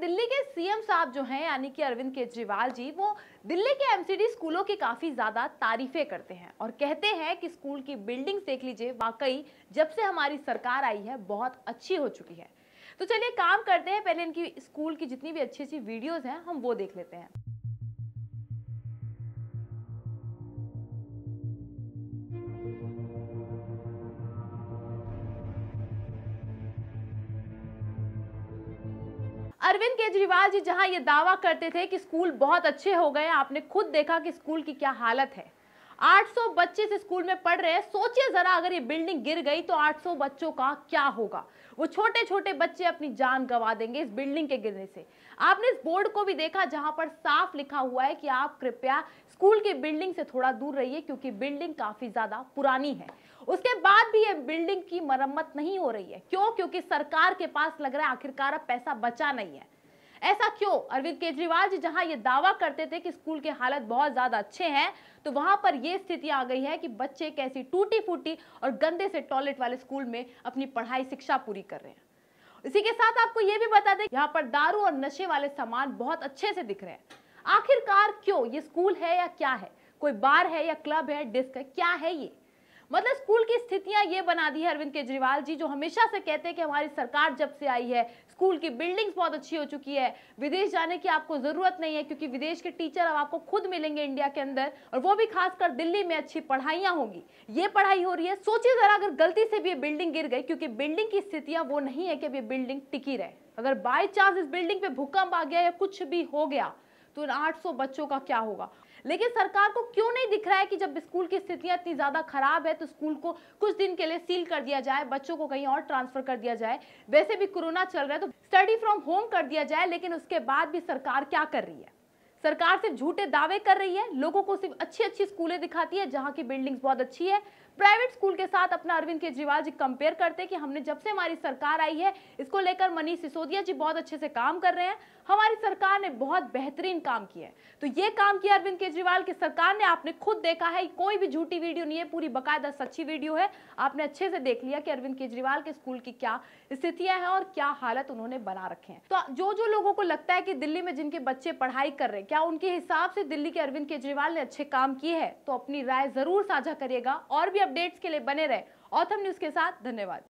दिल्ली के सीएम साहब जो हैं यानी कि अरविंद केजरीवाल जी वो दिल्ली के एमसीडी स्कूलों की काफ़ी ज़्यादा तारीफें करते हैं और कहते हैं कि स्कूल की बिल्डिंग्स देख लीजिए वाकई जब से हमारी सरकार आई है बहुत अच्छी हो चुकी है तो चलिए काम करते हैं पहले इनकी स्कूल की जितनी भी अच्छी अच्छी वीडियोज़ हैं हम वो देख लेते हैं अरविंद केजरीवाल जी जहां ये दावा करते थे कि स्कूल बहुत अच्छे हो गए आपने खुद देखा कि स्कूल की क्या हालत है 800 बच्चे इस स्कूल में पढ़ रहे हैं सोचिए जरा अगर ये बिल्डिंग गिर गई तो 800 बच्चों का क्या होगा वो छोटे छोटे बच्चे अपनी जान गंवा देंगे इस बिल्डिंग के गिरने से आपने इस बोर्ड को भी देखा जहां पर साफ लिखा हुआ है कि आप कृपया स्कूल की बिल्डिंग से थोड़ा दूर रहिए क्योंकि बिल्डिंग काफी ज्यादा पुरानी है उसके बाद भी ये बिल्डिंग की मरम्मत नहीं हो रही है क्यों क्योंकि सरकार के पास लग रहा है आखिरकार अब पैसा बचा नहीं है ऐसा क्यों अरविंद केजरीवाल जी जहां ये दावा करते थे कि स्कूल के हालत बहुत ज़्यादा अच्छे हैं तो वहां पर ये स्थिति आ गई है कि बच्चे कैसी टूटी फूटी और गंदे से टॉयलेट वाले स्कूल में अपनी पढ़ाई शिक्षा पूरी कर रहे हैं इसी के साथ आपको ये भी बता दें यहाँ पर दारू और नशे वाले सामान बहुत अच्छे से दिख रहे हैं आखिरकार क्यों ये स्कूल है या क्या है कोई बार है या क्लब है डिस्क है क्या है ये मतलब स्कूल की स्थितियां ये बना दी है अरविंद केजरीवाल जी जो हमेशा से कहते हैं कि हमारी सरकार जब से आई है स्कूल की बिल्डिंग्स बहुत अच्छी हो चुकी है विदेश जाने की आपको जरूरत नहीं है क्योंकि विदेश के टीचर अब आपको खुद मिलेंगे इंडिया के अंदर और वो भी खासकर दिल्ली में अच्छी पढ़ाइयाँ होंगी ये पढ़ाई हो रही है सोचिए जरा अगर गलती से भी ये बिल्डिंग गिर गई क्योंकि बिल्डिंग की स्थितियाँ वो नहीं है कि अब ये बिल्डिंग टिकी रहे अगर बाई चांस इस बिल्डिंग पे भूकंप आ गया या कुछ भी हो गया तो इन 800 बच्चों का क्या होगा लेकिन सरकार को क्यों नहीं दिख रहा है कि जब स्कूल की स्थितियां इतनी ज़्यादा खराब है तो स्कूल को कुछ दिन के लिए सील कर दिया जाए बच्चों को कहीं और ट्रांसफर कर दिया जाए वैसे भी कोरोना चल रहा है तो स्टडी फ्रॉम होम कर दिया जाए लेकिन उसके बाद भी सरकार क्या कर रही है सरकार सिर्फ झूठे दावे कर रही है लोगों को सिर्फ अच्छी अच्छी स्कूलें दिखाती है जहाँ की बिल्डिंग्स बहुत अच्छी है प्राइवेट स्कूल के साथ अपना अरविंद केजरीवाल जी कंपेयर करते हैं कि हमने जब से हमारी सरकार आई है इसको लेकर मनीष सिसोदिया जी बहुत अच्छे से काम कर रहे हैं हमारी सरकार ने बहुत बेहतरीन काम किया है तो ये काम किया अरविंद केजरीवाल की सरकार ने आपने खुद देखा है कोई भी झूठी वीडियो नहीं है पूरी बकायदा सच्ची वीडियो है आपने अच्छे से देख लिया कि अरविंद केजरीवाल के स्कूल की क्या स्थितियां हैं और क्या हालत उन्होंने बना रखे हैं तो जो जो लोगों को लगता है कि दिल्ली में जिनके बच्चे पढ़ाई कर रहे हैं क्या उनके हिसाब से दिल्ली के अरविंद केजरीवाल ने अच्छे काम किए हैं तो अपनी राय जरूर साझा करिएगा और भी अपडेट्स के लिए बने रहे ऑथम न्यूज के साथ धन्यवाद